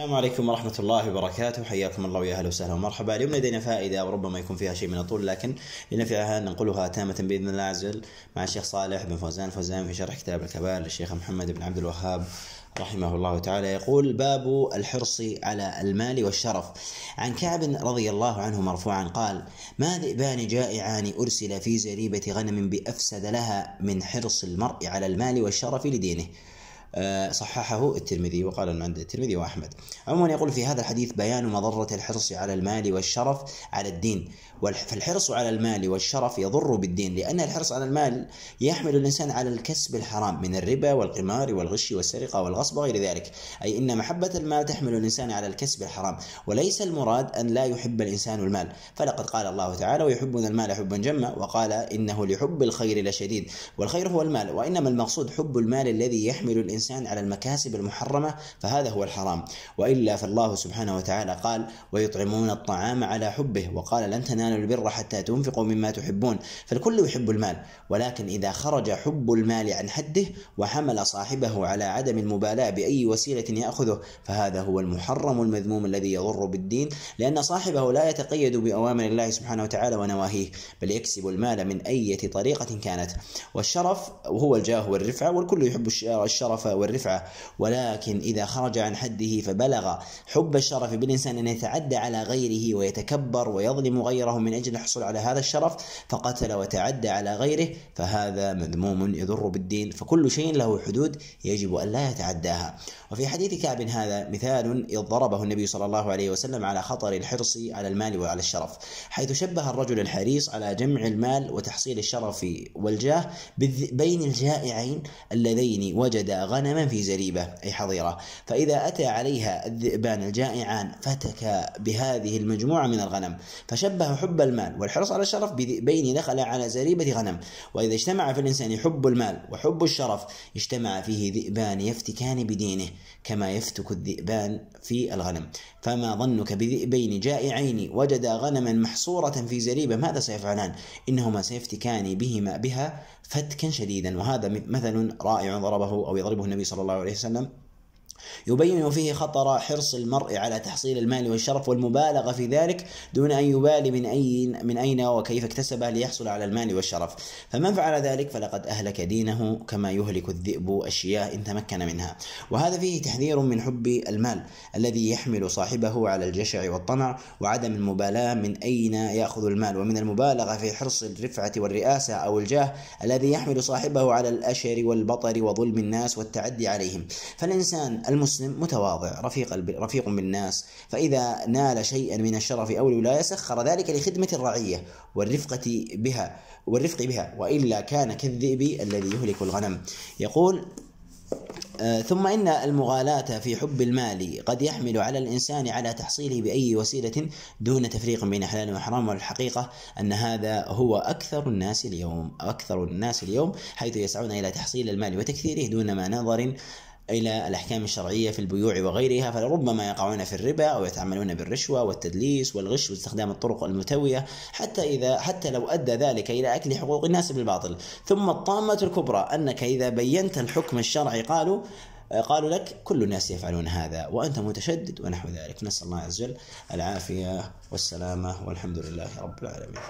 السلام عليكم ورحمة الله وبركاته حياكم الله ويا اهلا وسهلا ومرحبا اليوم لدينا فائدة وربما يكون فيها شيء من الطول لكن لنفعها ننقلها تامة بإذن الله عز وجل مع الشيخ صالح بن فوزان الفوزان في شرح كتاب الكبائر للشيخ محمد بن عبد الوهاب رحمه الله تعالى يقول باب الحرص على المال والشرف عن كعب رضي الله عنه مرفوعا قال ما ذئبان جائعان أرسل في زريبة غنم بأفسد لها من حرص المرء على المال والشرف لدينه آه، صححه الترمذي وقال أنه عند الترمذي وأحمد عموما يقول في هذا الحديث بيان مضرة الحرص على المال والشرف على الدين فالحرص على المال والشرف يضر بالدين لأن الحرص على المال يحمل الإنسان على الكسب الحرام من الربا والقمار والغش والسرقة والغصب وغير ذلك أي إن محبة المال تحمل الإنسان على الكسب الحرام وليس المراد أن لا يحب الإنسان المال فلقد قال الله تعالى ويحبون المال حبا جما وقال إنه لحب الخير لشديد والخير هو المال وإنما المقصود حب المال الذي يحمل الإنسان الإنسان على المكاسب المحرمة فهذا هو الحرام وإلا فالله سبحانه وتعالى قال ويطعمون الطعام على حبه وقال لن تنالوا البر حتى تنفقوا مما تحبون فالكل يحب المال ولكن إذا خرج حب المال عن حده وحمل صاحبه على عدم المبالاة بأي وسيلة يأخذه فهذا هو المحرم المذموم الذي يضر بالدين لأن صاحبه لا يتقيد بأوامر الله سبحانه وتعالى ونواهيه بل يكسب المال من أي طريقة كانت والشرف هو الجاه والرفعة والكل يحب الشرف والرفعة ولكن إذا خرج عن حده فبلغ حب الشرف بالإنسان أن يتعدى على غيره ويتكبر ويظلم غيره من أجل الحصول على هذا الشرف فقتل وتعدى على غيره فهذا مذموم يضر بالدين فكل شيء له حدود يجب أن لا يتعداها وفي حديث كعب هذا مثال إذ ضربه النبي صلى الله عليه وسلم على خطر الحرص على المال وعلى الشرف حيث شبه الرجل الحريص على جمع المال وتحصيل الشرف والجاه بين الجائعين اللذين وجدا غنما في زريبة أي حظيرة فإذا أتى عليها الذئبان الجائعان فتك بهذه المجموعة من الغنم فشبه حب المال والحرص على الشرف بذئبين دخل على زريبة غنم وإذا اجتمع في الإنسان حب المال وحب الشرف اجتمع فيه ذئبان يفتكان بدينه كما يفتك الذئبان في الغنم فما ظنك بذئبين جائعين وجدا غنما محصورة في زريبة ماذا سيفعلان إنهما سيفتكان بهما بها فتكا شديدا وهذا مثل رائع ضربه أو يضربه النبي صلى الله عليه وسلم يبين فيه خطر حرص المرء على تحصيل المال والشرف والمبالغة في ذلك دون أن يبالي من أين من أين وكيف اكتسبه ليحصل على المال والشرف فمن فعل ذلك فلقد أهلك دينه كما يهلك الذئب أشياء إن تمكن منها وهذا فيه تحذير من حب المال الذي يحمل صاحبه على الجشع والطمع وعدم المبالاة من أين يأخذ المال ومن المبالغة في حرص الرفعة والرئاسة أو الجاه الذي يحمل صاحبه على الأشر والبطر وظلم الناس والتعدي عليهم فالإنسان الم المسلم متواضع رفيق رفيق بالناس فإذا نال شيئا من الشرف أو الولاية سخر ذلك لخدمة الرعية والرفقة بها والرفق بها وإلا كان كالذئب الذي يهلك الغنم يقول آه، ثم إن المغالاة في حب المال قد يحمل على الإنسان على تحصيله بأي وسيلة دون تفريق بين حلال وحرام والحقيقة أن هذا هو أكثر الناس اليوم أكثر الناس اليوم حيث يسعون إلى تحصيل المال وتكثيره دون ما نظر إلى الأحكام الشرعية في البيوع وغيرها فلربما يقعون في الربا أو يتعاملون بالرشوة والتدليس والغش واستخدام الطرق الملتوية حتى إذا حتى لو أدى ذلك إلى أكل حقوق الناس بالباطل ثم الطامة الكبرى أنك إذا بينت الحكم الشرعي قالوا قالوا لك كل الناس يفعلون هذا وأنت متشدد ونحو ذلك نسأل الله عز وجل العافية والسلامة والحمد لله رب العالمين